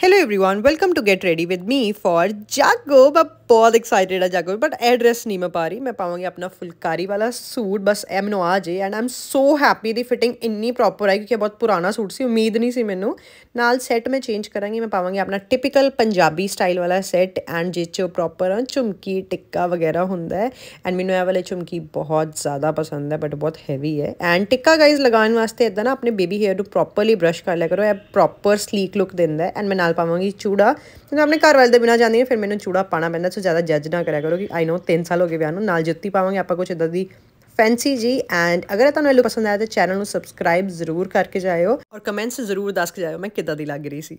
Hello everyone, welcome to Get Ready with me for Jago a बहुत excited है जाकर but address नहीं मैं पा रही मैं पावगी अपना फुलकारी वाला सूट बस ए मैनू आ जाए and I am so happy दी फिटिंग इन्नी प्रॉपर आई क्योंकि बहुत पुराना सूट से उम्मीद नहीं सी मैनू नाल सैट मैं चेंज करा मैं पावगी अपना टिपिकल पंजाबी स्टाइल वाला सैट एंड जिस प्रॉपर झुमकी टिक्का वगैरह होंगे एंड मैं यह वाले झुमकी बहुत ज़्यादा पसंद है बट बहुत हैवी है एंड टिक्का गाइज लगाने वास्ते इदा ना अपने बेबी हेयर प्रॉपरली ब्रश कर लिया करो ए प्रॉपर ਪ੍ਰੋਪਰ ਸਲੀਕ ਲੁੱਕ ਦਿੰਦਾ ਐਂਡ ਮੈਂ ਨਾਲ पावगी चूड़ा मैं अपने घर वाले बिना जाती ਜਾਂਦੀ ਹਾਂ ਫਿਰ ਮੈਨੂੰ ਚੂੜਾ ਤੋਂ ਜ਼ਿਆਦਾ ਜੱਜ ਨਾ ਕਰਿਆ ਕਰੋ ਕਿ ਆਈ نو 3 ਸਾਲ ਹੋ ਗਏ ਵਿਆਹ ਨੂੰ ਨਾਲ ਜੁੱਤੀ ਪਾਵਾਂਗੇ ਆਪਾਂ ਕੁਝ ਇਦਾਂ ਦੀ ਫੈਂਸੀ ਜੀ ਐਂਡ ਅਗਰ ਤੁਹਾਨੂੰ ਇਹ ਲੋ ਪਸੰਦ ਆਇਆ ਤਾਂ ਚੈਨਲ ਨੂੰ ਸਬਸਕ੍ਰਾਈਬ ਜ਼ਰੂਰ ਕਰਕੇ ਜਾਇਓ ਔਰ ਕਮੈਂਟਸ ਜ਼ਰੂਰ ਦੱਸ ਕੇ ਜਾਇਓ ਮੈਂ ਕਿੱਦਾਂ ਦੀ ਲੱਗ ਰਹੀ ਸੀ